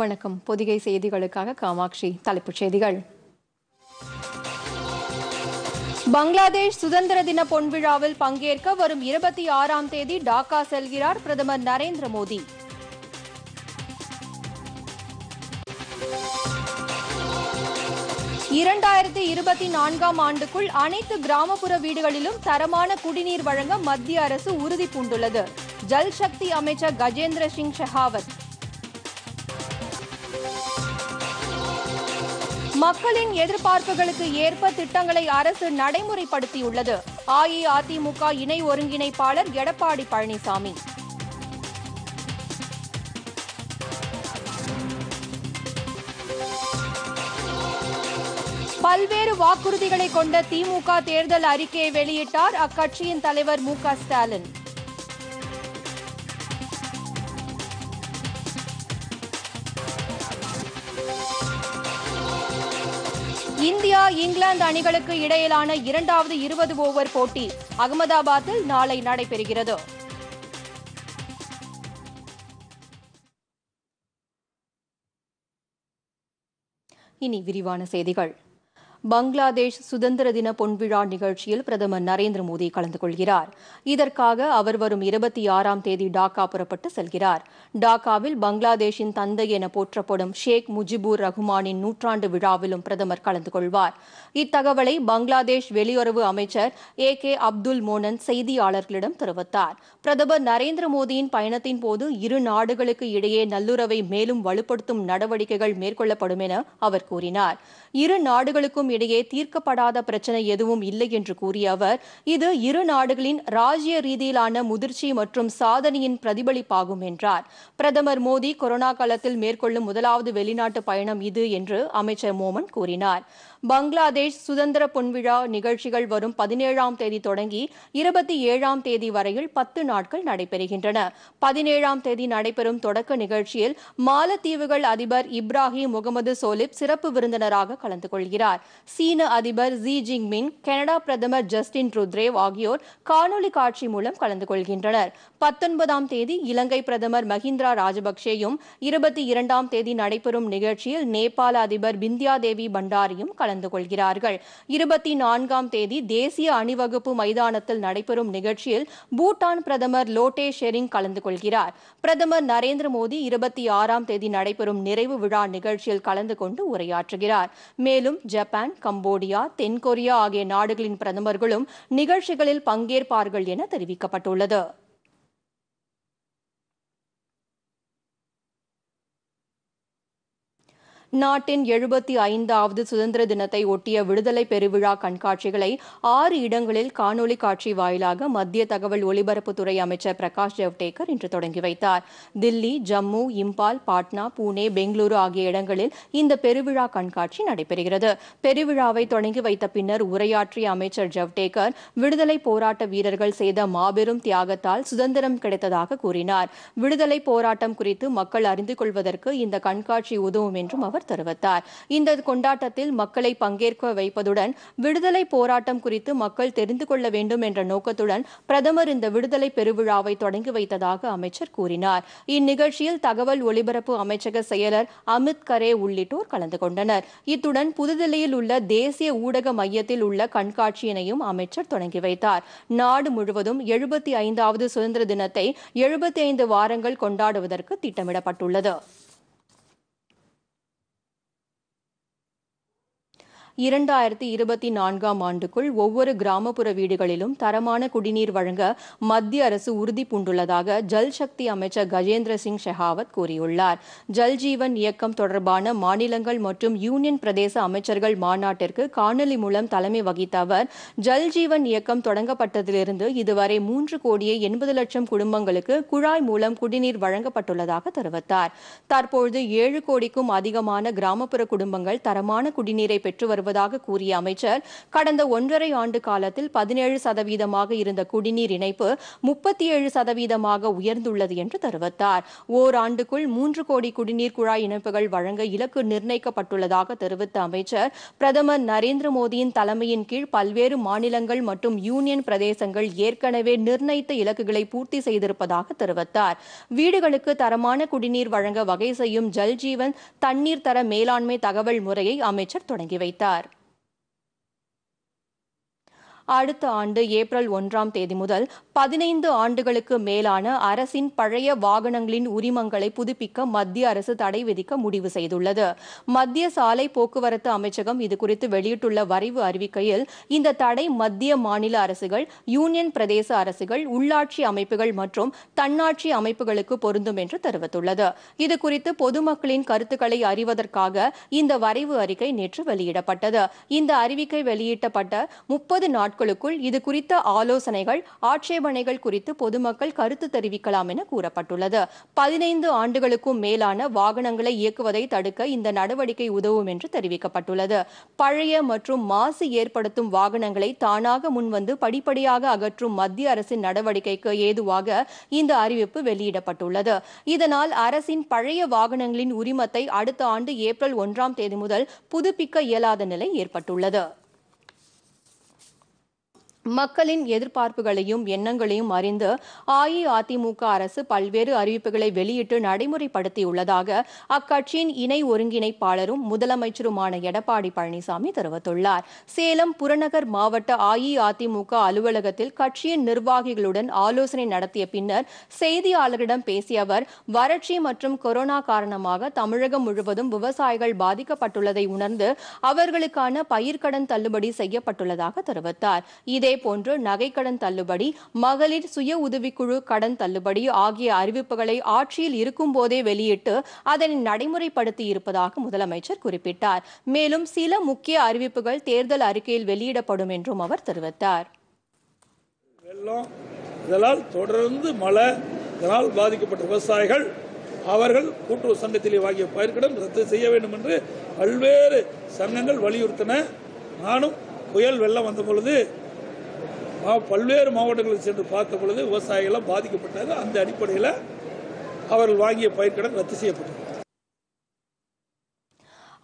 வணக்கம் பொதிகை செய்திகளுக்காக காமாட்சி தலைப்புச் செய்திகள் பங்களாதேஷ் சுதந்திர தின பொன்விழாவில் பங்கேற்க வரும் இருபத்தி ஆறாம் தேதி டாக்கா செல்கிறார் பிரதமர் நரேந்திர மோடி இரண்டாயிரத்தி இருபத்தி நான்காம் ஆண்டுக்குள் அனைத்து கிராமப்புற வீடுகளிலும் தரமான குடிநீர் வழங்க மத்திய அரசு உறுதி பூண்டுள்ளது ஜல்சக்தி அமைச்சர் கஜேந்திர சிங் ஷெகாவத் மக்களின் எதிர்பார்ப்புகளுக்கு ஏற்ப திட்டங்களை அரசு நடைமுறைப்படுத்தியுள்ளது அஇஅதிமுக இணை ஒருங்கிணைப்பாளர் எடப்பாடி பழனிசாமி பல்வேறு வாக்குறுதிகளை கொண்ட திமுக தேர்தல் அறிக்கையை வெளியிட்டார் அக்கட்சியின் தலைவர் மு ஸ்டாலின் இந்தியா இங்கிலாந்து அணிகளுக்கு இடையிலான இரண்டாவது இருபது ஓவர் போட்டி அகமதாபாத்தில் நாளை நடைபெறுகிறது இனி விரிவான செய்திகள் பங்களாதேஷ் சுதந்திர தின பொன்விழா நிகழ்ச்சியில் பிரதமர் நரேந்திர மோடி கலந்து கொள்கிறார் இதற்காக அவர் வரும் இருபத்தி ஆறாம் தேதி டாக்கா புறப்பட்டு செல்கிறார் டாக்காவில் பங்களாதேஷின் தந்தை என போற்றப்படும் ஷேக் முஜிபுர் ரஹ்மானின் நூற்றாண்டு விழாவிலும் பிரதமர் கலந்து கொள்வார் இத்தகவலை பங்களாதேஷ் வெளியுறவு அமைச்சர் ஏ கே அப்துல் மோனன் செய்தியாளர்களிடம் தெரிவித்தார் பிரதமர் நரேந்திர மோடியின் பயணத்தின் போது இரு நாடுகளுக்கு இடையே நல்லுறவை மேலும் வலுப்படுத்தும் நடவடிக்கைகள் மேற்கொள்ளப்படும் என அவர் கூறினார் இரு நாடுகளுக்கும் இடையே தீர்க்கப்படாத பிரச்சினை எதுவும் இல்லை என்று கூறிய அவர் இது இரு நாடுகளின் ராஜ்ய ரீதியிலான முதிர்ச்சி மற்றும் சாதனையின் பிரதிபலிப்பாகும் என்றார் பிரதமர் மோடி கொரோனா காலத்தில் மேற்கொள்ளும் முதலாவது வெளிநாட்டு பயணம் இது என்று அமைச்சர் மோமன் கூறினார் பங்களாதேஷ் சுதந்திர பொன்விழா நிகழ்ச்சிகள் வரும் பதினேழாம் தேதி தொடங்கி இருபத்தி ஏழாம் தேதி வரையில் பத்து நாட்கள் நடைபெறுகின்றன பதினேழாம் தேதி நடைபெறும் தொடக்க நிகழ்ச்சியில் மாலத்தீவுகள் அதிபர் இப்ராஹிம் முகமது சோலிப் சிறப்பு விருந்தினராக கலந்து கொள்கிறார் சீன அதிபர் ஜி ஜிங் மின் கனடா பிரதமர் ஜஸ்டின் ருத்ரேவ் ஆகியோர் காணொலி காட்சி மூலம் கலந்து கொள்கின்றனர் பத்தொன்பதாம் தேதி இலங்கை பிரதமர் மஹிந்திரா ராஜபக்சேயும் இருபத்தி இரண்டாம் தேதி நடைபெறும் நிகழ்ச்சியில் நேபாள அதிபர் பிந்தியா தேவி பண்டாரியும் கலந்து கொள்கிறார்கள் இருபத்தி நான்காம் தேதி தேசிய அணிவகுப்பு மைதானத்தில் நடைபெறும் நிகழ்ச்சியில் பூட்டான் பிரதமர் லோட்டே ஷெரிங் கலந்து கொள்கிறார் பிரதமர் நரேந்திர மோடி இருபத்தி ஆறாம் தேதி நடைபெறும் நிறைவு விழா நிகழ்ச்சியில் கலந்து கொண்டு உரையாற்றுகிறார் மேலும் ஜப்பான் கம்போடியா தென்கொரியா ஆகிய நாடுகளின் பிரதமர்களும் நிகழ்ச்சிகளில் பங்கேற்பார்கள் என தெரிவிக்கப்பட்டுள்ளது நாட்டின் எழுபத்தி ஐந்தாவது சுதந்திர தினத்தை ஒட்டிய விடுதலை பெருவிழா கண்காட்சிகளை ஆறு இடங்களில் காணொலி காட்சி வாயிலாக மத்திய தகவல் ஒலிபரப்புத்துறை அமைச்சர் பிரகாஷ் ஜவ்டேகர் இன்று தொடங்கி வைத்தார் தில்லி ஜம்மு இம்பால் பாட்னா புனே பெங்களூரு ஆகிய இடங்களில் இந்த பெருவிழா கண்காட்சி நடைபெறுகிறது பெருவிழாவை தொடங்கி வைத்த பின்னர் உரையாற்றிய அமைச்சர் ஜவ்டேகர் விடுதலை போராட்ட வீரர்கள் செய்த மாபெரும் தியாகத்தால் சுதந்திரம் கிடைத்ததாக கூறினார் விடுதலை போராட்டம் குறித்து மக்கள் அறிந்து கொள்வதற்கு இந்த கண்காட்சி உதவும் என்றும் அவர் தெரிவித்தார் இந்த கொண்டாட்டத்தில் மக்களை பங்கேற்க வைப்பதுடன் விடுதலை போராட்டம் குறித்து மக்கள் தெரிந்து கொள்ள வேண்டும் என்ற நோக்கத்துடன் பிரதமர் இந்த விடுதலை பெருவிழாவை தொடங்கி வைத்ததாக அமைச்சர் கூறினார் இந்நிகழ்ச்சியில் தகவல் ஒலிபரப்பு அமைச்சக செயலர் அமித் கரே உள்ளிட்டோர் கலந்து கொண்டனர் இத்துடன் புதுதில்லியில் உள்ள தேசிய ஊடக மையத்தில் உள்ள கண்காட்சியினையும் அமைச்சர் தொடங்கி வைத்தார் நாடு முழுவதும் எழுபத்தி ஐந்தாவது சுதந்திர தினத்தை எழுபத்தி ஐந்து வாரங்கள் கொண்டாடுவதற்கு திட்டமிடப்பட்டுள்ளது இரண்டாயிரத்தி இருபத்தி நான்காம் ஆண்டுக்குள் ஒவ்வொரு கிராமப்புற வீடுகளிலும் தரமான குடிநீர் வழங்க மத்திய அரசு உறுதி பூண்டுள்ளதாக ஜல் சக்தி அமைச்சர் கஜேந்திர சிங் ஷெகாவத் கூறியுள்ளார் ஜல்ஜீவன் இயக்கம் தொடர்பான மாநிலங்கள் மற்றும் யூனியன் பிரதேச அமைச்சர்கள் மாநாட்டிற்கு காணொலி மூலம் தலைமை வகித்த அவர் ஜல் இயக்கம் தொடங்கப்பட்டதிலிருந்து இதுவரை மூன்று கோடியே எண்பது லட்சம் குடும்பங்களுக்கு குழாய் மூலம் குடிநீர் வழங்கப்பட்டுள்ளதாக தெரிவித்தார் தற்பொழுது ஏழு கோடிக்கும் அதிகமான கிராமப்புற குடும்பங்கள் தரமான குடிநீரை பெற்று வருவதாக வருவதாக கூறிய அமைச்சர் கடந்த ஒன்றரை ஆண்டு காலத்தில் பதினேழு சதவீதமாக இருந்த குடிநீர் இணைப்பு முப்பத்தி ஏழு சதவீதமாக உயர்ந்துள்ளது என்று தெரிவித்தார் ஓராண்டுக்குள் மூன்று கோடி குடிநீர் குழாய் இணைப்புகள் வழங்க இலக்கு நிர்ணயிக்கப்பட்டுள்ளதாக தெரிவித்த அமைச்சர் பிரதமர் நரேந்திர மோடியின் தலைமையின் கீழ் பல்வேறு மாநிலங்கள் மற்றும் யூனியன் பிரதேசங்கள் ஏற்கனவே நிர்ணயித்த இலக்குகளை பூர்த்தி செய்திருப்பதாக தெரிவித்தார் வீடுகளுக்கு தரமான குடிநீர் வழங்க வகை செய்யும் ஜல் ஜீவன் தண்ணீர் தர மேலாண்மை தகவல் முறையை அமைச்சர் தொடங்கி வைத்தார் அடுத்த ஆண்டு ஏப்ரல் ஒன்றாம் தேதி முதல் பதினைந்து ஆண்டுகளுக்கு மேலான அரசின் பழைய வாகனங்களின் உரிமங்களை புதுப்பிக்க மத்திய அரசு தடை விதிக்க முடிவு செய்துள்ளது மத்திய சாலை போக்குவரத்து அமைச்சகம் இதுகுறித்து வெளியிட்டுள்ள வரைவு அறிவிக்கையில் இந்த தடை மத்திய மாநில அரசுகள் யூனியன் பிரதேச அரசுகள் உள்ளாட்சி அமைப்புகள் மற்றும் தன்னாட்சி அமைப்புகளுக்கு பொருந்தும் என்று தெரிவித்துள்ளது இதுகுறித்து பொதுமக்களின் கருத்துக்களை அறிவதற்காக இந்த வரைவு அறிக்கை நேற்று வெளியிடப்பட்டது இந்த அறிவிக்கை வெளியிடப்பட்ட முப்பது நாட்கள் நாட்களுக்குள் இது குறித்த ஆலோசனைகள் ஆட்சேபனைகள் குறித்து பொதுமக்கள் கருத்து தெரிவிக்கலாம் என கூறப்பட்டுள்ளது பதினைந்து ஆண்டுகளுக்கும் மேலான வாகனங்களை இயக்குவதை தடுக்க இந்த நடவடிக்கை உதவும் என்று தெரிவிக்கப்பட்டுள்ளது பழைய மற்றும் மாசு ஏற்படுத்தும் வாகனங்களை தானாக முன்வந்து படிப்படியாக அகற்றும் மத்திய அரசின் நடவடிக்கைக்கு ஏதுவாக இந்த அறிவிப்பு வெளியிடப்பட்டுள்ளது இதனால் அரசின் பழைய வாகனங்களின் உரிமத்தை அடுத்த ஆண்டு ஏப்ரல் ஒன்றாம் தேதி முதல் புதுப்பிக்க இயலாத நிலை ஏற்பட்டுள்ளது மக்களின் எதிர்பார்ப்புகளையும் எண்ணங்களையும் அறிந்து அஇஅதிமுக அரசு பல்வேறு அறிவிப்புகளை வெளியிட்டு நடைமுறைப்படுத்தியுள்ளதாக அக்கட்சியின் இணை ஒருங்கிணைப்பாளரும் முதலமைச்சருமான எடப்பாடி பழனிசாமி தெரிவித்துள்ளார் சேலம் புறநகர் மாவட்ட அஇஅதிமுக அலுவலகத்தில் கட்சியின் நிர்வாகிகளுடன் ஆலோசனை நடத்திய பின்னர் செய்தியாளர்களிடம் பேசிய அவர் வறட்சி மற்றும் கொரோனா காரணமாக தமிழகம் முழுவதும் விவசாயிகள் பாதிக்கப்பட்டுள்ளதை உணர்ந்து அவர்களுக்கான பயிர்க்கடன் தள்ளுபடி செய்யப்பட்டுள்ளதாக தெரிவித்தார் இதே இதேபோன்று நகைக்கடன் தள்ளுபடி மகளிர் சுய உதவிக்குழு கடன் தள்ளுபடி ஆகிய அறிவிப்புகளை ஆட்சியில் இருக்கும் போதே வெளியிட்டு அதனை நடைமுறைப்படுத்தி இருப்பதாக முதலமைச்சர் குறிப்பிட்டார் மேலும் சில முக்கிய அறிவிப்புகள் தேர்தல் அறிக்கையில் வெளியிடப்படும் என்றும் அவர் தெரிவித்தார் இதனால் தொடர்ந்து மழை இதனால் பாதிக்கப்பட்ட விவசாயிகள் அவர்கள் கூட்டுறவு சங்கத்திலே வாங்கிய பயிர்க்கடன் ரத்து செய்ய வேண்டும் என்று பல்வேறு சங்கங்கள் வலியுறுத்தின நானும் புயல் வெள்ளம் வந்த பொழுது நான் பல்வேறு மாவட்டங்களுக்கு சென்று பார்த்த பொழுது விவசாயிகள்லாம் பாதிக்கப்பட்டாங்க அந்த அடிப்படையில் அவர்கள் வாங்கிய பயிர்கடன் ரத்து செய்யப்பட்டது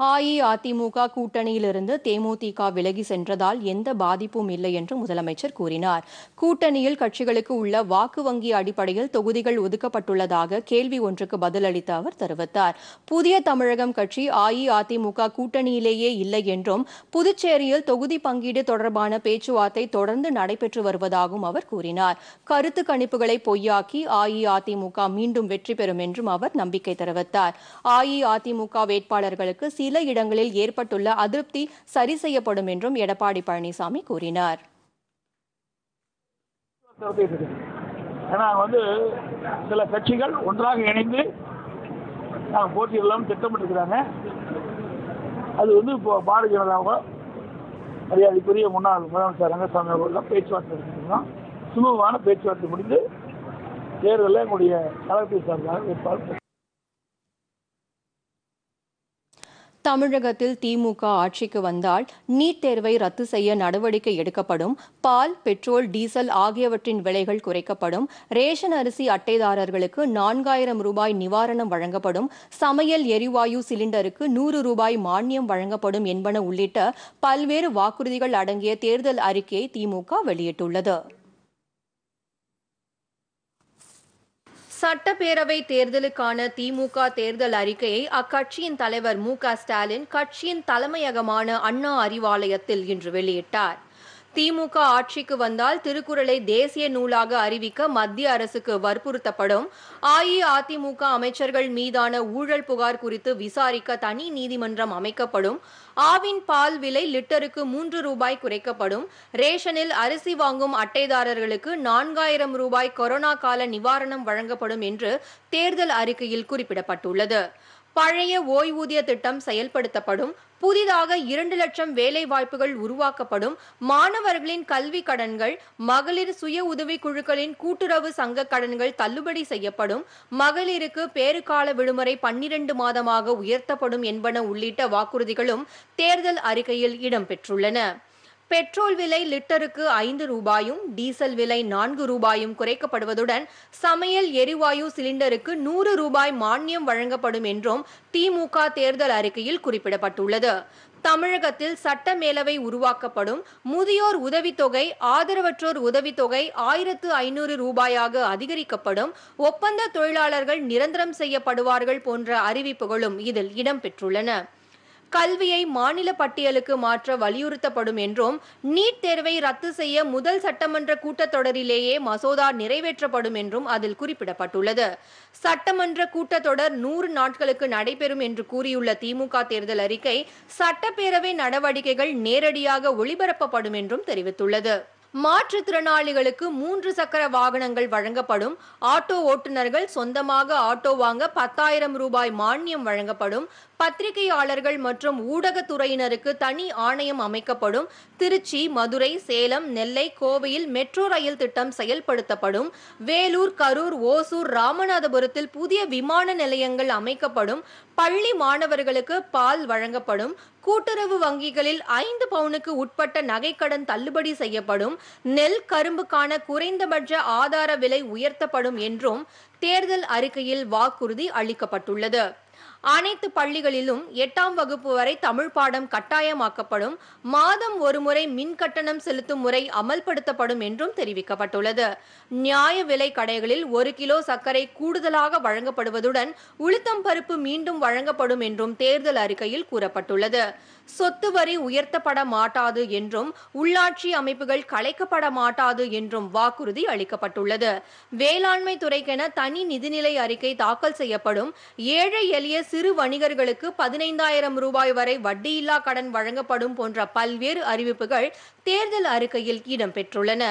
அஇஅதிமுக கூட்டணியிலிருந்து தேமுதிக விலகி சென்றதால் எந்த பாதிப்பும் இல்லை என்று முதலமைச்சர் கூறினார் கூட்டணியில் கட்சிகளுக்கு உள்ள வாக்கு வங்கி அடிப்படையில் தொகுதிகள் ஒதுக்கப்பட்டுள்ளதாக கேள்வி ஒன்றுக்கு பதிலளித்த அவர் தெரிவித்தார் புதிய தமிழகம் கட்சி அஇஅதிமுக கூட்டணியிலேயே இல்லை என்றும் புதுச்சேரியில் தொகுதி பங்கீடு தொடர்பான பேச்சுவார்த்தை தொடர்ந்து நடைபெற்று வருவதாகவும் அவர் கூறினார் கருத்து கணிப்புகளை பொய்யாக்கி அஇஅதிமுக மீண்டும் வெற்றி பெறும் என்றும் அவர் நம்பிக்கை தெரிவித்தார் அஇஅதிமுக வேட்பாளர்களுக்கு சி சில இடங்களில் ஏற்பட்டுள்ள அதிருப்தி சரி செய்யப்படும் என்றும் எடப்பாடி பழனிசாமி கூறினார் ஏன்னா வந்து சில கட்சிகள் ஒன்றாக இணைந்து நாங்கள் போட்டியிடலாம்னு திட்டமிட்டிருக்கிறாங்க அது வந்து இப்போ பாரதிய ஜனதாவோ மரியாதைக்குரிய முன்னாள் முதலமைச்சர் ரங்கசாமி அவர்கள்லாம் பேச்சுவார்த்தை நடத்திருக்கோம் சுமூகமான பேச்சுவார்த்தை முடிந்து தேர்தலில் எங்களுடைய கலெக்டர் சார்பாக வேட்பாளர் தமிழகத்தில் திமுக ஆட்சிக்கு வந்தால் நீட் தேர்வை ரத்து செய்ய நடவடிக்கை எடுக்கப்படும் பால் பெட்ரோல் டீசல் ஆகியவற்றின் விலைகள் குறைக்கப்படும் ரேஷன் அரிசி அட்டைதாரர்களுக்கு நான்காயிரம் ரூபாய் நிவாரணம் வழங்கப்படும் சமையல் எரிவாயு சிலிண்டருக்கு நூறு ரூபாய் மானியம் வழங்கப்படும் என்பன உள்ளிட்ட பல்வேறு வாக்குறுதிகள் அடங்கிய தேர்தல் அறிக்கையை திமுக வெளியிட்டுள்ளது சட்டப்பேரவை தேர்தலுக்கான திமுக தேர்தல் அறிக்கையை அக்கட்சியின் தலைவர் மு க ஸ்டாலின் கட்சியின் தலைமையகமான அண்ணா அறிவாலயத்தில் இன்று வெளியிட்டார் திமுக ஆட்சிக்கு வந்தால் திருக்குறளை தேசிய நூலாக அறிவிக்க மத்திய அரசுக்கு வற்புறுத்தப்படும் அஇஅதிமுக அமைச்சர்கள் மீதான ஊழல் புகார் குறித்து விசாரிக்க தனி நீதிமன்றம் அமைக்கப்படும் ஆவின் பால் விலை லிட்டருக்கு மூன்று ரூபாய் குறைக்கப்படும் ரேஷனில் அரிசி வாங்கும் அட்டைதாரர்களுக்கு நான்காயிரம் ரூபாய் கொரோனா கால நிவாரணம் வழங்கப்படும் என்று தேர்தல் அறிக்கையில் குறிப்பிடப்பட்டுள்ளது பழைய ஓய்வூதிய திட்டம் செயல்படுத்தப்படும் புதிதாக இரண்டு லட்சம் வேலை வாய்ப்புகள் உருவாக்கப்படும் மாணவர்களின் கல்வி கடன்கள் மகளிர் சுய உதவி குழுக்களின் கூட்டுறவு சங்க கடன்கள் தள்ளுபடி செய்யப்படும் மகளிருக்கு பேறுகால விடுமுறை பன்னிரண்டு மாதமாக உயர்த்தப்படும் என்பன உள்ளிட்ட வாக்குறுதிகளும் தேர்தல் அறிக்கையில் இடம்பெற்றுள்ளன பெட்ரோல் விலை லிட்டருக்கு ஐந்து ரூபாயும் டீசல் விலை நான்கு ரூபாயும் குறைக்கப்படுவதுடன் சமையல் எரிவாயு சிலிண்டருக்கு நூறு ரூபாய் மானியம் வழங்கப்படும் என்றும் திமுக தேர்தல் அறிக்கையில் குறிப்பிடப்பட்டுள்ளது தமிழகத்தில் சட்ட மேலவை உருவாக்கப்படும் முதியோர் உதவித்தொகை ஆதரவற்றோர் உதவித்தொகை ஆயிரத்து ஐநூறு ரூபாயாக அதிகரிக்கப்படும் ஒப்பந்த தொழிலாளர்கள் நிரந்தரம் செய்யப்படுவார்கள் போன்ற அறிவிப்புகளும் இதில் இடம்பெற்றுள்ளன கல்வியை மாநில பட்டியலுக்கு மாற்ற வலியுறுத்தப்படும் என்றும் நீட் தேர்வை ரத்து செய்ய முதல் சட்டமன்ற கூட்டத்தொடரிலேயே மசோதா நிறைவேற்றப்படும் என்றும் அதில் குறிப்பிடப்பட்டுள்ளது சட்டமன்ற கூட்டத்தொடர் நூறு நாட்களுக்கு நடைபெறும் என்று கூறியுள்ள திமுக தேர்தல் அறிக்கை சட்டப்பேரவை நடவடிக்கைகள் நேரடியாக ஒளிபரப்பப்படும் என்றும் தெரிவித்துள்ளது மாற்றுத்திறனாளிகளுக்கு மூன்று சக்கர வாகனங்கள் வழங்கப்படும் ஆட்டோ ஓட்டுநர்கள் சொந்தமாக ஆட்டோ வாங்க பத்தாயிரம் ரூபாய் மானியம் வழங்கப்படும் பத்திரிகையாளர்கள் மற்றும் ஊடகத்துறையினருக்கு தனி ஆணையம் அமைக்கப்படும் திருச்சி மதுரை சேலம் நெல்லை கோவையில் மெட்ரோ ரயில் திட்டம் செயல்படுத்தப்படும் வேலூர் கரூர் ஓசூர் ராமநாதபுரத்தில் புதிய விமான நிலையங்கள் அமைக்கப்படும் பள்ளி மாணவர்களுக்கு பால் வழங்கப்படும் கூட்டுறவு வங்கிகளில் ஐந்து பவுனுக்கு உட்பட்ட நகைக்கடன் தள்ளுபடி செய்யப்படும் நெல் கரும்புக்கான குறைந்தபட்ச ஆதார விலை உயர்த்தப்படும் என்றும் தேர்தல் அறிக்கையில் வாக்குறுதி அளிக்கப்பட்டுள்ளது அனைத்து பள்ளிகளிலும் எட்டாம் வகுப்பு வரை தமிழ் பாடம் கட்டாயமாக்கப்படும் மாதம் ஒருமுறை மின் கட்டணம் செலுத்தும் முறை அமல்படுத்தப்படும் என்றும் தெரிவிக்கப்பட்டுள்ளது நியாய விலை கடைகளில் ஒரு கிலோ சர்க்கரை கூடுதலாக வழங்கப்படுவதுடன் உளுத்தம் பருப்பு மீண்டும் வழங்கப்படும் என்றும் தேர்தல் அறிக்கையில் கூறப்பட்டுள்ளது சொத்து வரி உயர்த்தப்பட மாட்டாது என்றும் உள்ளாட்சி அமைப்புகள் கலைக்கப்பட மாட்டாது என்றும் வாக்குறுதி அளிக்கப்பட்டுள்ளது வேளாண்மை துறைக்கென தனி நிதிநிலை அறிக்கை தாக்கல் செய்யப்படும் ஏழை எளிய சிறு வணிகர்களுக்கு பதினைந்தாயிரம் ரூபாய் வரை வட்டியில்லா கடன் வழங்கப்படும் போன்ற பல்வேறு அறிவிப்புகள் தேர்தல் அறிக்கையில் இடம்பெற்றுள்ளன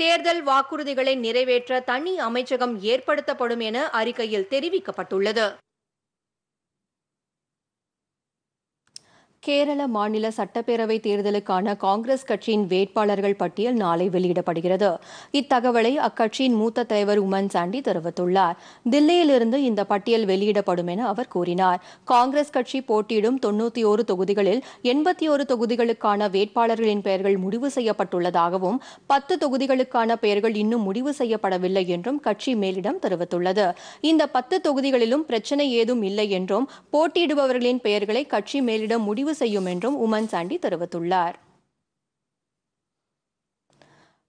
தேர்தல் வாக்குறுதிகளை நிறைவேற்ற தனி அமைச்சகம் ஏற்படுத்தப்படும் என அறிக்கையில் தெரிவிக்கப்பட்டுள்ளது கேரள மாநில சட்டப்பேரவை தேர்தலுக்கான காங்கிரஸ் கட்சியின் வேட்பாளர்கள் பட்டியல் நாளை வெளியிடப்படுகிறது இத்தகவலை அக்கட்சியின் மூத்த தலைவர் உமன் சாண்டி தெரிவித்துள்ளார் தில்லியிலிருந்து இந்த பட்டியல் வெளியிடப்படும் என அவர் கூறினார் காங்கிரஸ் கட்சி போட்டியிடும் தொன்னூத்தி ஒரு தொகுதிகளில் எண்பத்தி ஒரு தொகுதிகளுக்கான வேட்பாளர்களின் பெயர்கள் முடிவு செய்யப்பட்டுள்ளதாகவும் பத்து தொகுதிகளுக்கான பெயர்கள் இன்னும் முடிவு செய்யப்படவில்லை என்றும் கட்சி மேலிடம் தெரிவித்துள்ளது இந்த பத்து தொகுதிகளிலும் பிரச்சனை ஏதும் இல்லை என்றும் போட்டியிடுபவர்களின் பெயர்களை கட்சி மேலிடம் முடிவு செய்யும் என்றும் உமன் சாண்டி தெரிவித்துள்ளார்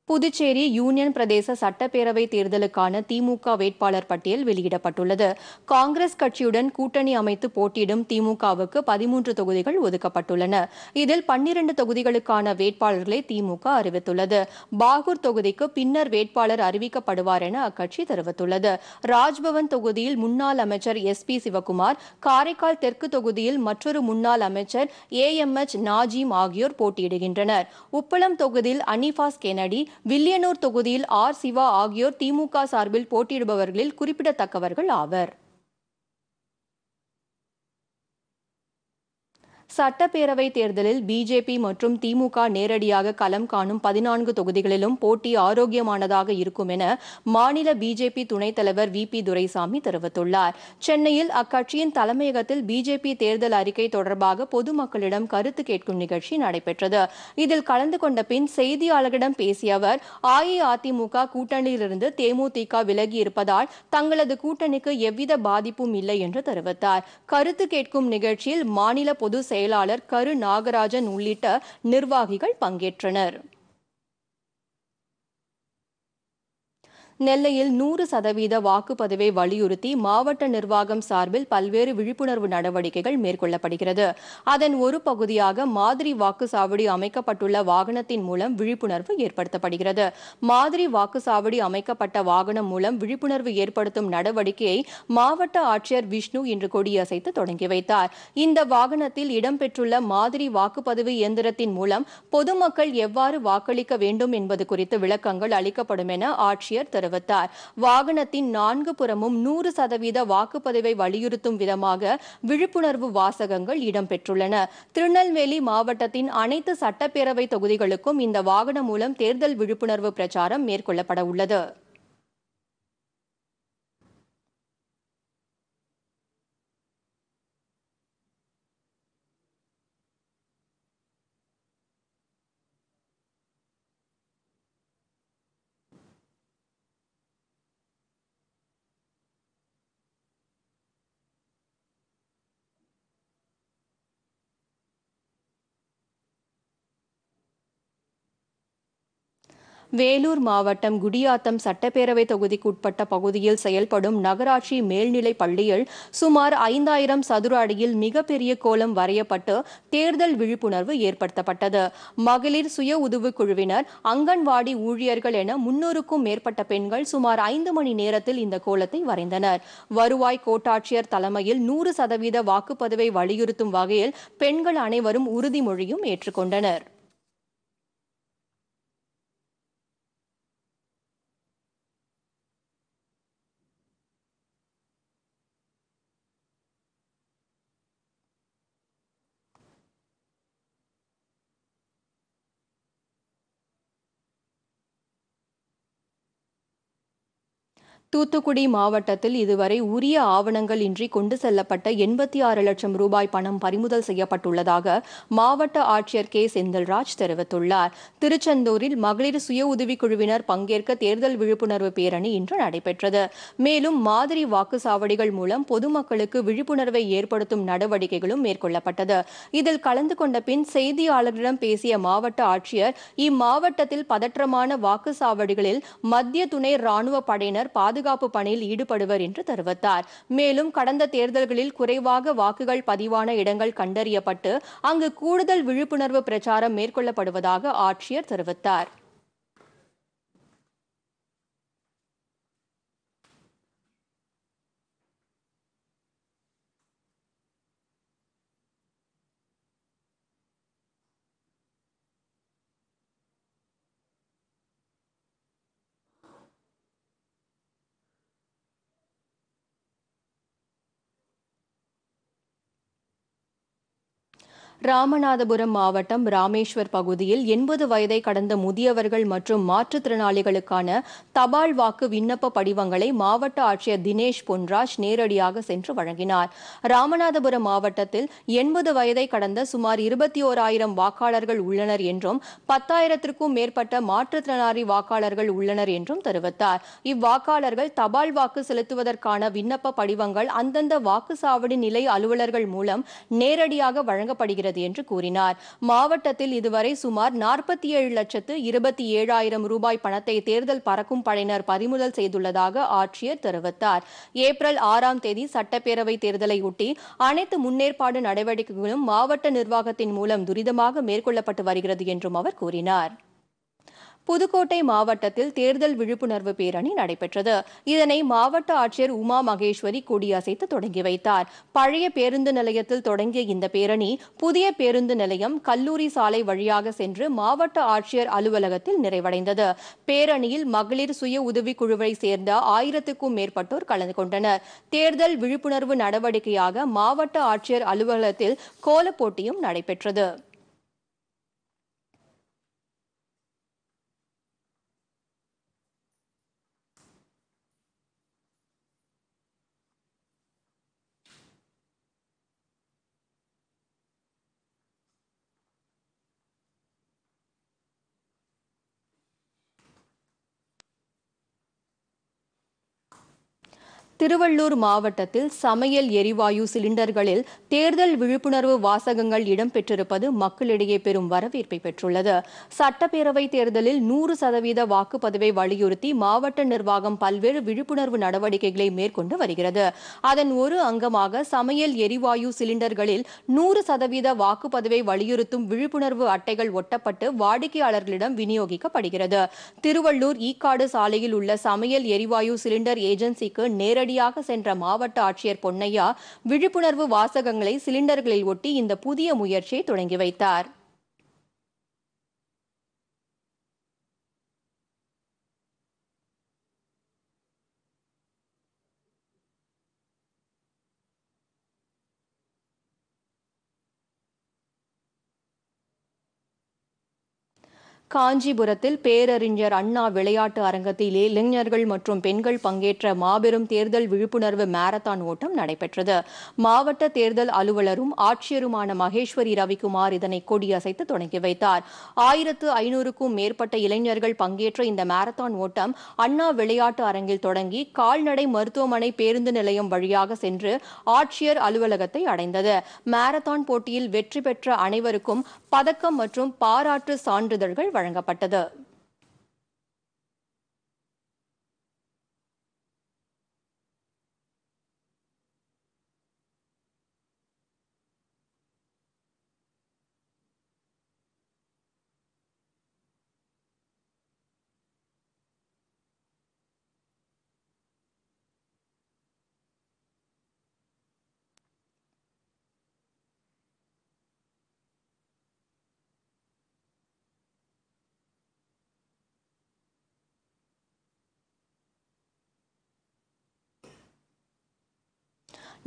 புதுச்சேரி யூனியன் பிரதேச சட்டப்பேரவை தேர்தலுக்கான திமுக வேட்பாளர் பட்டியல் வெளியிடப்பட்டுள்ளது காங்கிரஸ் கட்சியுடன் கூட்டணி அமைத்து போட்டியிடும் திமுகவுக்கு பதிமூன்று தொகுதிகள் ஒதுக்கப்பட்டுள்ளன இதில் பன்னிரண்டு தொகுதிகளுக்கான வேட்பாளர்களை திமுக அறிவித்துள்ளது பாகூர் தொகுதிக்கு பின்னர் வேட்பாளர் அறிவிக்கப்படுவார் என அக்கட்சி தெரிவித்துள்ளது ராஜ்பவன் தொகுதியில் முன்னாள் அமைச்சர் எஸ் பி சிவகுமார் காரைக்கால் தெற்கு தொகுதியில் மற்றொரு முன்னாள் அமைச்சர் ஏ எம் எச் நாஜீம் ஆகியோர் போட்டியிடுகின்றனர் உப்பளம் தொகுதியில் அனிஃபாஸ் கெனடி வில்லியனூர் தொகுதியில் ஆர் சிவா ஆகியோர் திமுக சார்பில் போட்டியிடுபவர்களில் குறிப்பிடத்தக்கவர்கள் ஆவர் சட்டப்பேரவை தேர்தலில் பிஜேபி மற்றும் திமுக நேரடியாக களம் காணும் பதினான்கு தொகுதிகளிலும் போட்டி ஆரோக்கியமானதாக இருக்கும் என மாநில பிஜேபி துணைத் தலைவர் வி பி துரைசாமி தெரிவித்துள்ளார் சென்னையில் அக்கட்சியின் தலைமையகத்தில் பிஜேபி தேர்தல் அறிக்கை தொடர்பாக பொதுமக்களிடம் கருத்து கேட்கும் நிகழ்ச்சி நடைபெற்றது இதில் கலந்து கொண்ட பின் செய்தியாளர்களிடம் பேசிய அவர் அஇஅதிமுக கூட்டணியிலிருந்து தேமுதிக விலகி இருப்பதால் தங்களது கூட்டணிக்கு எவ்வித பாதிப்பும் இல்லை என்று தெரிவித்தார் கருத்து கேட்கும் நிகழ்ச்சியில் மாநில பொது செயலாளர் செயலாளர் கரு நாகராஜன் உள்ளிட்ட நிர்வாகிகள் பங்கேற்றனர் நெல்லையில் நூறு சதவீத வாக்குப்பதிவை வலியுறுத்தி மாவட்ட நிர்வாகம் சார்பில் பல்வேறு விழிப்புணர்வு நடவடிக்கைகள் மேற்கொள்ளப்படுகிறது அதன் ஒரு பகுதியாக மாதிரி வாக்குச்சாவடி அமைக்கப்பட்டுள்ள வாகனத்தின் மூலம் விழிப்புணர்வு ஏற்படுத்தப்படுகிறது மாதிரி வாக்குச்சாவடி அமைக்கப்பட்ட வாகனம் மூலம் விழிப்புணர்வு ஏற்படுத்தும் நடவடிக்கையை மாவட்ட ஆட்சியர் விஷ்ணு இன்று கொடியசைத்து தொடங்கி வைத்தார் இந்த வாகனத்தில் இடம்பெற்றுள்ள மாதிரி வாக்குப்பதிவு இயந்திரத்தின் மூலம் பொதுமக்கள் எவ்வாறு வாக்களிக்க வேண்டும் என்பது குறித்து விளக்கங்கள் அளிக்கப்படும் என ஆட்சியர் தெரிவித்தார் தெரிவித்தார் வாகனத்தின் நான்கு புறமும் நூறு சதவீத வாக்குப்பதிவை வலியுறுத்தும் விதமாக விழிப்புணர்வு வாசகங்கள் இடம்பெற்றுள்ளன திருநெல்வேலி மாவட்டத்தின் அனைத்து சட்டப்பேரவை தொகுதிகளுக்கும் இந்த வாகனம் மூலம் தேர்தல் விழிப்புணர்வு பிரச்சாரம் மேற்கொள்ளப்பட உள்ளது வேலூர் மாவட்டம் குடியாத்தம் சட்டப்பேரவை தொகுதிக்குட்பட்ட பகுதியில் செயல்படும் நகராட்சி மேல்நிலைப் பள்ளியில் சுமார் ஐந்தாயிரம் சதுர அடியில் மிகப்பெரிய கோலம் வரையப்பட்டு தேர்தல் விழிப்புணர்வு ஏற்படுத்தப்பட்டது மகளிர் சுய உதவுக் குழுவினர் அங்கன்வாடி ஊழியர்கள் என முன்னூறுக்கும் மேற்பட்ட பெண்கள் சுமார் ஐந்து மணி நேரத்தில் இந்த கோலத்தை வரைந்தனர் வருவாய் கோட்டாட்சியர் தலைமையில் நூறு சதவீத வாக்குப்பதிவை வலியுறுத்தும் வகையில் பெண்கள் அனைவரும் உறுதிமொழியும் ஏற்றுக்கொண்டனர் தூத்துக்குடி மாவட்டத்தில் இதுவரை உரிய ஆவணங்கள் இன்றி கொண்டு செல்லப்பட்ட எண்பத்தி ஆறு லட்சம் ரூபாய் பணம் பறிமுதல் செய்யப்பட்டுள்ளதாக மாவட்ட ஆட்சியர் கே செந்தில்ராஜ் தெரிவித்துள்ளார் திருச்செந்தூரில் மகளிர் சுய உதவிக்குழுவினர் பங்கேற்க தேர்தல் விழிப்புணர்வு பேரணி இன்று நடைபெற்றது மேலும் மாதிரி வாக்குச்சாவடிகள் மூலம் பொதுமக்களுக்கு விழிப்புணர்வை ஏற்படுத்தும் நடவடிக்கைகளும் மேற்கொள்ளப்பட்டது இதில் கலந்து கொண்ட பின் செய்தியாளர்களிடம் பேசிய மாவட்ட ஆட்சியர் இம்மாவட்டத்தில் பதற்றமான வாக்குச்சாவடிகளில் மத்திய துணை ராணுவ படையினர் பாதுகாப்பு பாதுகாப்பு பணியில் ஈடுபடுவர் என்று தெரிவித்தார் மேலும் கடந்த தேர்தல்களில் குறைவாக வாக்குகள் பதிவான இடங்கள் கண்டறியப்பட்டு அங்கு கூடுதல் விழிப்புணர்வு பிரச்சாரம் மேற்கொள்ளப்படுவதாக ஆட்சியர் தெரிவித்தார் ராமநாதபுரம் மாவட்டம் ராமேஸ்வர் பகுதியில் எண்பது வயதை கடந்த முதியவர்கள் மற்றும் மாற்றுத்திறனாளிகளுக்கான தபால் வாக்கு விண்ணப்ப படிவங்களை மாவட்ட ஆட்சியர் தினேஷ் பொன்ராஜ் நேரடியாக சென்று வழங்கினார் ராமநாதபுரம் மாவட்டத்தில் எண்பது வயதை கடந்த சுமார் இருபத்தி ஓராயிரம் வாக்காளர்கள் உள்ளனர் என்றும் பத்தாயிரத்திற்கும் மேற்பட்ட மாற்றுத்திறனாளி வாக்காளர்கள் உள்ளனர் என்றும் தெரிவித்தார் இவ்வாக்காளர்கள் தபால் வாக்கு செலுத்துவதற்கான விண்ணப்ப படிவங்கள் அந்தந்த வாக்குச்சாவடி நிலை அலுவலர்கள் மூலம் நேரடியாக வழங்கப்படுகிறது வருகிறது என்று கூறினார் மாவட்டத்தில் இதுவரை சுமார் நாற்பத்தி ஏழு லட்சத்து இருபத்தி ஏழாயிரம் ரூபாய் பணத்தை தேர்தல் பறக்கும் படையினர் பறிமுதல் செய்துள்ளதாக ஆட்சியர் தெரிவித்தார் ஏப்ரல் ஆறாம் தேதி சட்டப்பேரவை தேர்தலை ஒட்டி அனைத்து முன்னேற்பாடு நடவடிக்கைகளும் மாவட்ட நிர்வாகத்தின் மூலம் துரிதமாக மேற்கொள்ளப்பட்டு வருகிறது என்றும் அவர் கூறினார் புதுக்கோட்டை மாவட்டத்தில் தேர்தல் விழிப்புணர்வு பேரணி நடைபெற்றது இதனை மாவட்ட ஆட்சியர் உமா மகேஸ்வரி கொடியசைத்து தொடங்கி வைத்தார் பழைய பேருந்து நிலையத்தில் தொடங்கிய இந்த பேரணி புதிய பேருந்து நிலையம் கல்லூரி சாலை வழியாக சென்று மாவட்ட ஆட்சியர் அலுவலகத்தில் நிறைவடைந்தது பேரணியில் மகளிர் சுய உதவிக்குழுவை சேர்ந்த ஆயிரத்துக்கும் மேற்பட்டோர் கலந்து கொண்டனர் தேர்தல் விழிப்புணர்வு நடவடிக்கையாக மாவட்ட ஆட்சியர் அலுவலகத்தில் கோலப்போட்டியும் நடைபெற்றது திருவள்ளூர் மாவட்டத்தில் சமையல் எரிவாயு சிலிண்டர்களில் தேர்தல் விழிப்புணர்வு வாசகங்கள் இடம்பெற்றிருப்பது மக்களிடையே பெரும் வரவேற்பை பெற்றுள்ளது சட்டப்பேரவை தேர்தலில் நூறு சதவீத வாக்குப்பதிவை வலியுறுத்தி மாவட்ட நிர்வாகம் பல்வேறு விழிப்புணர்வு நடவடிக்கைகளை மேற்கொண்டு வருகிறது அதன் ஒரு அங்கமாக சமையல் எரிவாயு சிலிண்டர்களில் நூறு சதவீத வாக்குப்பதிவை வலியுறுத்தும் விழிப்புணர்வு அட்டைகள் ஒட்டப்பட்டு வாடிக்கையாளர்களிடம் விநியோகிக்கப்படுகிறது திருவள்ளூர் ஈக்காடு சாலையில் உள்ள சமையல் எரிவாயு சிலிண்டர் ஏஜென்சிக்கு நேரடி நேரடியாக சென்ற மாவட்ட ஆட்சியர் பொன்னையா விழிப்புணர்வு வாசகங்களை சிலிண்டர்களில் ஒட்டி இந்த புதிய முயற்சியை தொடங்கி வைத்தாா் காஞ்சிபுரத்தில் பேரறிஞர் அண்ணா விளையாட்டு அரங்கத்தில் இளைஞர்கள் மற்றும் பெண்கள் பங்கேற்ற மாபெரும் தேர்தல் விழிப்புணர்வு மாரத்தான் ஓட்டம் நடைபெற்றது மாவட்ட தேர்தல் அலுவலரும் ஆட்சியருமான மகேஸ்வரி ரவிக்குமார் இதனை கொடியசைத்து தொடங்கி வைத்தார் ஆயிரத்து ஐநூறுக்கும் மேற்பட்ட இளைஞர்கள் பங்கேற்ற இந்த மாரத்தான் ஓட்டம் அண்ணா விளையாட்டு அரங்கில் தொடங்கி கால்நடை மருத்துவமனை பேருந்து நிலையம் வழியாக சென்று ஆட்சியர் அலுவலகத்தை அடைந்தது மாரத்தான் போட்டியில் வெற்றி பெற்ற அனைவருக்கும் பதக்கம் மற்றும் பாராட்டு சான்றிதழ்கள் வழங்கப்பட்டது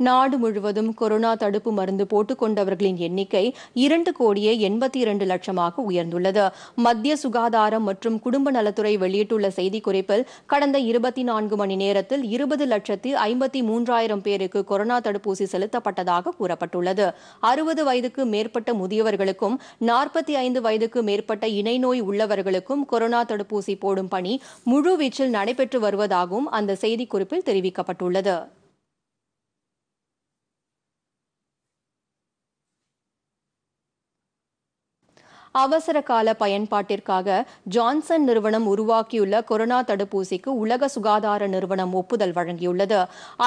நாடு முழுவதும் கொரோனா தடுப்பு மருந்து போட்டுக் கொண்டவர்களின் எண்ணிக்கை இரண்டு கோடியே எண்பத்தி இரண்டு லட்சமாக உயர்ந்துள்ளது மத்திய சுகாதாரம் மற்றும் குடும்ப நலத்துறை வெளியிட்டுள்ள செய்திக்குறிப்பில் கடந்த இருபத்தி நான்கு மணி நேரத்தில் இருபது லட்சத்தி ஐம்பத்தி மூன்றாயிரம் பேருக்கு கொரோனா தடுப்பூசி செலுத்தப்பட்டதாக கூறப்பட்டுள்ளது அறுபது வயதுக்கு மேற்பட்ட முதியவர்களுக்கும் நாற்பத்தி ஐந்து வயதுக்கு மேற்பட்ட இணை நோய் உள்ளவர்களுக்கும் கொரோனா தடுப்பூசி போடும் பணி முழுவீச்சில் நடைபெற்று வருவதாகவும் அந்த செய்திக்குறிப்பில் தெரிவிக்கப்பட்டுள்ளது அவசர கால பயன்பாட்டிற்காக ஜான்சன் நிறுவனம் உருவாக்கியுள்ள கொரோனா தடுப்பூசிக்கு உலக சுகாதார நிறுவனம் ஒப்புதல் வழங்கியுள்ளது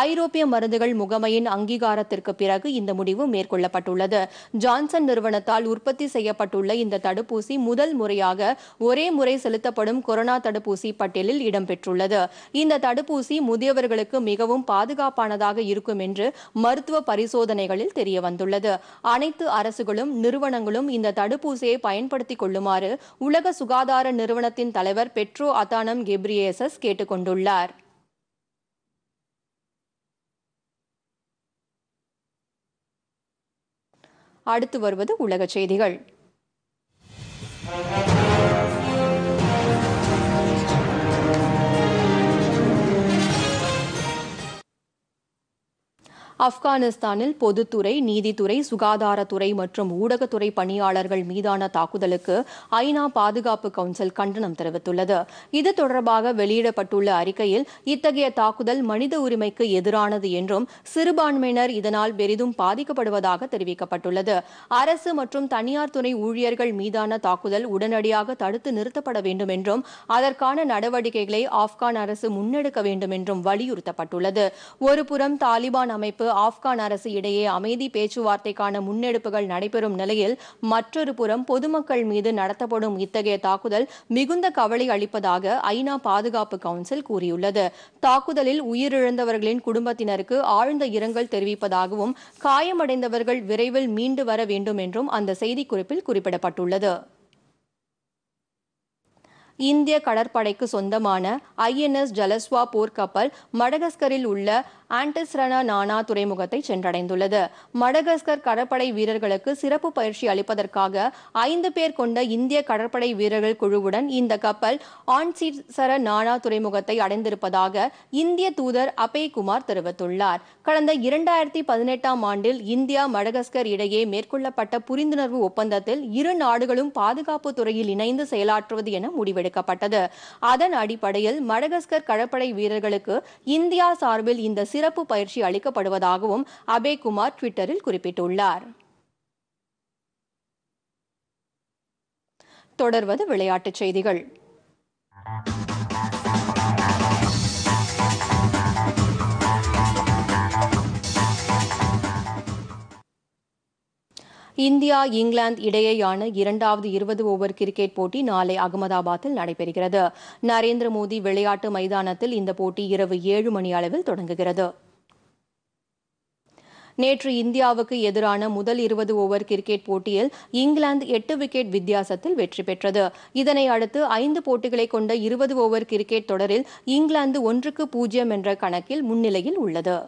ஐரோப்பிய மருந்துகள் முகமையின் அங்கீகாரத்திற்கு பிறகு இந்த முடிவு மேற்கொள்ளப்பட்டுள்ளது ஜான்சன் நிறுவனத்தால் உற்பத்தி செய்யப்பட்டுள்ள இந்த தடுப்பூசி முதல் முறையாக ஒரே முறை செலுத்தப்படும் கொரோனா தடுப்பூசி பட்டியலில் இடம்பெற்றுள்ளது இந்த தடுப்பூசி முதியவர்களுக்கு மிகவும் பாதுகாப்பானதாக இருக்கும் என்று மருத்துவ பரிசோதனைகளில் தெரியவந்துள்ளது அனைத்து அரசுகளும் நிறுவனங்களும் இந்த தடுப்பூசியை பயன் பயன்படுத்திக் கொள்ளுமாறு உலக சுகாதார நிறுவனத்தின் தலைவர் பெட்ரோ அதானம் கெப்ரியேசஸ் கேட்டுக் கொண்டுள்ளார் அடுத்து வருவது உலக செய்திகள் ஆப்கானிஸ்தானில் பொதுத்துறை நீதித்துறை சுகாதாரத்துறை மற்றும் ஊடகத்துறை பணியாளர்கள் மீதான தாக்குதலுக்கு ஐநா பாதுகாப்பு கவுன்சில் கண்டனம் தெரிவித்துள்ளது இது தொடர்பாக வெளியிடப்பட்டுள்ள அறிக்கையில் இத்தகைய தாக்குதல் மனித உரிமைக்கு எதிரானது என்றும் சிறுபான்மையினர் இதனால் பெரிதும் பாதிக்கப்படுவதாக தெரிவிக்கப்பட்டுள்ளது அரசு மற்றும் தனியார் துறை ஊழியர்கள் மீதான தாக்குதல் உடனடியாக தடுத்து நிறுத்தப்பட வேண்டும் என்றும் அதற்கான நடவடிக்கைகளை ஆப்கான் அரசு முன்னெடுக்க வேண்டும் என்றும் வலியுறுத்தப்பட்டுள்ளது ஒருபுறம் தாலிபான் அமைப்பு ஆப்கான் அரசு இடையே அமைதி பேச்சுவார்த்தைக்கான முன்னெடுப்புகள் நடைபெறும் நிலையில் மற்றொரு புறம் பொதுமக்கள் மீது நடத்தப்படும் இத்தகைய தாக்குதல் மிகுந்த கவலை அளிப்பதாக ஐநா பாதுகாப்பு கவுன்சில் கூறியுள்ளது தாக்குதலில் உயிரிழந்தவர்களின் குடும்பத்தினருக்கு ஆழ்ந்த இரங்கல் தெரிவிப்பதாகவும் காயமடைந்தவர்கள் விரைவில் மீண்டு வர வேண்டும் என்றும் அந்த செய்திக்குறிப்பில் குறிப்பிடப்பட்டுள்ளது இந்திய கடற்படைக்கு சொந்தமான ஐஎன்எஸ் ஜலஸ்வா போர்க்கப்பல் மடகஸ்கரில் உள்ள ஆன்டிஸ்ரனா நானா துறைமுகத்தை சென்றடைந்துள்ளது மடகஸ்கர் கடற்படை வீரர்களுக்கு சிறப்பு பயிற்சி அளிப்பதற்காக ஐந்து பேர் கொண்ட இந்திய கடற்படை வீரர்கள் குழுவுடன் இந்த கப்பல் ஆன்சிசர நானா துறைமுகத்தை அடைந்திருப்பதாக இந்திய தூதர் அபே குமார் தெரிவித்துள்ளார் கடந்த இரண்டாயிரத்தி பதினெட்டாம் ஆண்டில் இந்தியா மடகஸ்கர் இடையே மேற்கொள்ளப்பட்ட புரிந்துணர்வு ஒப்பந்தத்தில் இரு நாடுகளும் பாதுகாப்பு துறையில் இணைந்து செயலாற்றுவது என முடிவெடுக்கப்பட்டது அதன் அடிப்படையில் மடகஸ்கர் கடற்படை வீரர்களுக்கு இந்தியா சார்பில் இந்த சிறப்பு பயிற்சி அளிக்கப்படுவதாகவும் குமார் ட்விட்டரில் குறிப்பிட்டுள்ளார் தொடர்வது விளையாட்டுச் செய்திகள் இந்தியா இங்கிலாந்து இடையேயான இரண்டாவது இருபது ஓவர் கிரிக்கெட் போட்டி நாளை அகமதாபாத்தில் நடைபெறுகிறது நரேந்திர மோடி விளையாட்டு மைதானத்தில் இந்த போட்டி இரவு ஏழு மணி அளவில் தொடங்குகிறது நேற்று இந்தியாவுக்கு எதிரான முதல் இருபது ஓவர் கிரிக்கெட் போட்டியில் இங்கிலாந்து எட்டு விக்கெட் வித்தியாசத்தில் வெற்றி பெற்றது இதனை அடுத்து ஐந்து போட்டிகளை கொண்ட இருபது ஓவர் கிரிக்கெட் தொடரில் இங்கிலாந்து ஒன்றுக்கு பூஜ்ஜியம் என்ற கணக்கில் முன்னிலையில் உள்ளது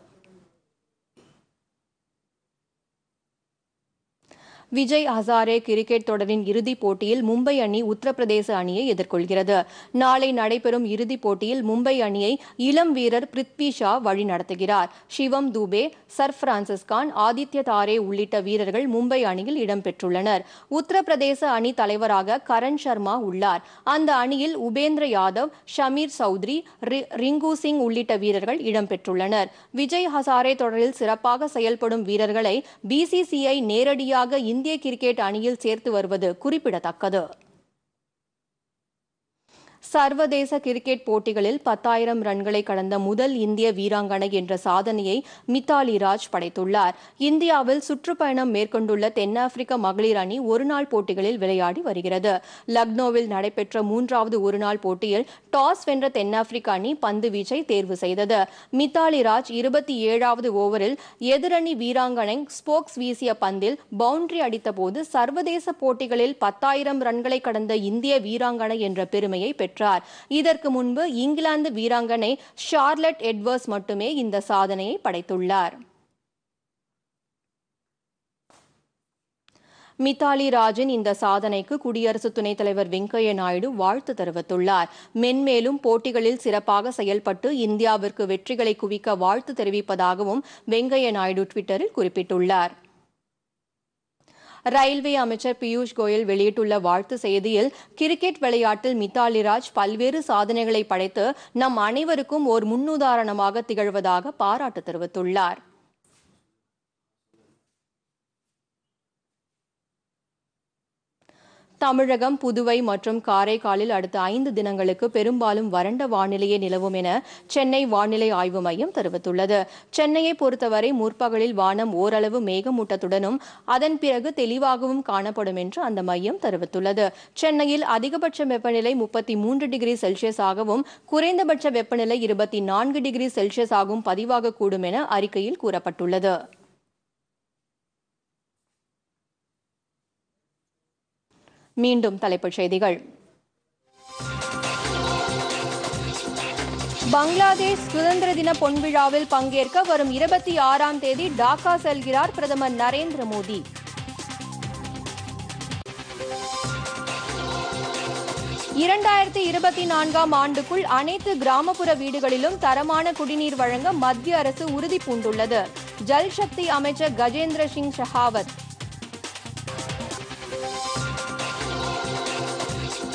விஜய் ஹசாரே கிரிக்கெட் தொடரின் இறுதிப் போட்டியில் மும்பை அணி உத்தரப்பிரதேச அணியை எதிர்கொள்கிறது நாளை நடைபெறும் இறுதிப் போட்டியில் மும்பை அணியை இளம் வீரர் பிரித்வி ஷா வழிநடத்துகிறார் சிவம் தூபே சர் பிரான்சிஸ் கான் ஆதித்ய தாரே உள்ளிட்ட வீரர்கள் மும்பை அணியில் இடம்பெற்றுள்ளனர் உத்தரப்பிரதேச அணி தலைவராக கரண் சர்மா உள்ளார் அந்த அணியில் உபேந்திர யாதவ் ஷமீர் சௌத்ரி ரிங்கு சிங் உள்ளிட்ட வீரர்கள் இடம்பெற்றுள்ளனர் விஜய் ஹசாரே தொடரில் சிறப்பாக செயல்படும் வீரர்களை பிசிசிஐ நேரடியாக இந்த இந்திய கிரிக்கெட் அணியில் சேர்த்து வருவது குறிப்பிடத்தக்கது சர்வதேச கிரிக்கெட் போட்டிகளில் பத்தாயிரம் ரன்களை கடந்த முதல் இந்திய வீராங்கனை என்ற சாதனையை மித்தாலி ராஜ் படைத்துள்ளார் இந்தியாவில் சுற்றுப்பயணம் மேற்கொண்டுள்ள தென்னாப்பிரிக்க மகளிர் அணி ஒருநாள் போட்டிகளில் விளையாடி வருகிறது லக்னோவில் நடைபெற்ற மூன்றாவது ஒருநாள் போட்டியில் டாஸ் வென்ற தென்னாப்பிரிக்க அணி பந்து வீச்சை தேர்வு செய்தது மித்தாலி ராஜ் இருபத்தி ஏழாவது ஓவரில் எதிரணி வீராங்கனை ஸ்போக்ஸ் வீசிய பந்தில் பவுண்டரி அடித்தபோது சர்வதேச போட்டிகளில் பத்தாயிரம் ரன்களை கடந்த இந்திய வீராங்கனை என்ற பெருமையை பெற்றார் பெற்றார் இதற்கு முன்பு இங்கிலாந்து வீராங்கனை ஷார்லட் எட்வர்ஸ் மட்டுமே இந்த சாதனையை படைத்துள்ளார் மித்தாலி ராஜின் இந்த சாதனைக்கு குடியரசு துணைத் தலைவர் வெங்கையா நாயுடு வாழ்த்து தெரிவித்துள்ளார் மென்மேலும் போட்டிகளில் சிறப்பாக செயல்பட்டு இந்தியாவிற்கு வெற்றிகளை குவிக்க வாழ்த்து தெரிவிப்பதாகவும் வெங்கையா நாயுடு ட்விட்டரில் குறிப்பிட்டுள்ளார் ரயில்வே அமைச்சர் பியூஷ் கோயல் வெளியிட்டுள்ள வாழ்த்து செய்தியில் கிரிக்கெட் விளையாட்டில் மித்தாலிராஜ் பல்வேறு சாதனைகளை படைத்து நம் அனைவருக்கும் ஓர் முன்னுதாரணமாக திகழ்வதாக பாராட்டு தெரிவித்துள்ளார் தமிழகம் புதுவை மற்றும் காரைக்காலில் அடுத்த ஐந்து தினங்களுக்கு பெரும்பாலும் வறண்ட வானிலையே நிலவும் என சென்னை வானிலை ஆய்வு மையம் தெரிவித்துள்ளது சென்னையை பொறுத்தவரை முற்பகலில் வானம் ஓரளவு மேகமூட்டத்துடனும் அதன் பிறகு தெளிவாகவும் காணப்படும் என்று அந்த மையம் தெரிவித்துள்ளது சென்னையில் அதிகபட்ச வெப்பநிலை முப்பத்தி மூன்று டிகிரி செல்சியஸ் ஆகவும் குறைந்தபட்ச வெப்பநிலை இருபத்தி நான்கு டிகிரி செல்சியஸ் ஆகவும் பதிவாகக்கூடும் என அறிக்கையில் கூறப்பட்டுள்ளது மீண்டும் தலைப்புச் செய்திகள் பங்களாதேஷ் சுதந்திர தின பொன்விழாவில் பங்கேற்க வரும் இருபத்தி ஆறாம் தேதி டாக்கா செல்கிறார் பிரதமர் நரேந்திர மோடி இரண்டாயிரத்தி இருபத்தி நான்காம் ஆண்டுக்குள் அனைத்து கிராமப்புற வீடுகளிலும் தரமான குடிநீர் வழங்க மத்திய அரசு உறுதி பூண்டுள்ளது ஜல்சக்தி அமைச்சர் கஜேந்திர சிங் ஷெகாவத்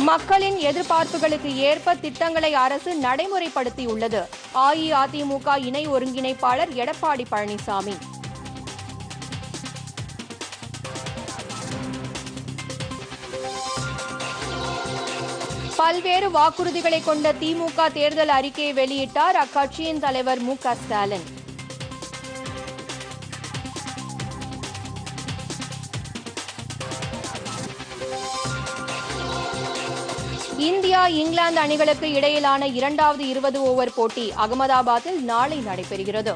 மக்களின் எதிர்பார்ப்புகளுக்கு ஏற்ப திட்டங்களை அரசு நடைமுறைப்படுத்தியுள்ளது அஇஅதிமுக இணை ஒருங்கிணைப்பாளர் எடப்பாடி பழனிசாமி பல்வேறு வாக்குறுதிகளை கொண்ட திமுக தேர்தல் அறிக்கையை வெளியிட்டார் அக்கட்சியின் தலைவர் மு ஸ்டாலின் இந்தியா இங்கிலாந்து அணிகளுக்கு இடையிலான இரண்டாவது இருபது ஓவர் போட்டி அகமதாபாத்தில் நாளை நடைபெறுகிறது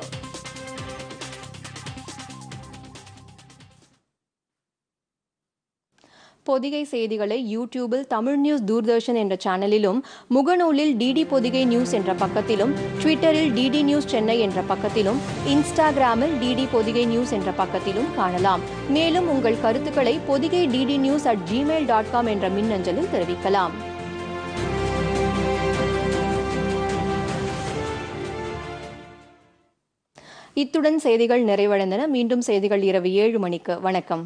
பொதிகை செய்திகளை யூடியூபில் தமிழ் நியூஸ் தூர்தர்ஷன் என்ற சேனலிலும் முகநூலில் டிடி பொதிகை நியூஸ் என்ற பக்கத்திலும் ட்விட்டரில் டிடி நியூஸ் சென்னை என்ற பக்கத்திலும் இன்ஸ்டாகிராமில் டிடி பொதிகை நியூஸ் என்ற பக்கத்திலும் காணலாம் மேலும் உங்கள் கருத்துக்களை Podhigai DD news at Gmail dot com என்ற மின்னஞ்சலில் தெரிவிக்கலாம் இத்துடன் செய்திகள் நிறைவடைந்தன மீண்டும் செய்திகள் இரவு ஏழு மணிக்கு வணக்கம்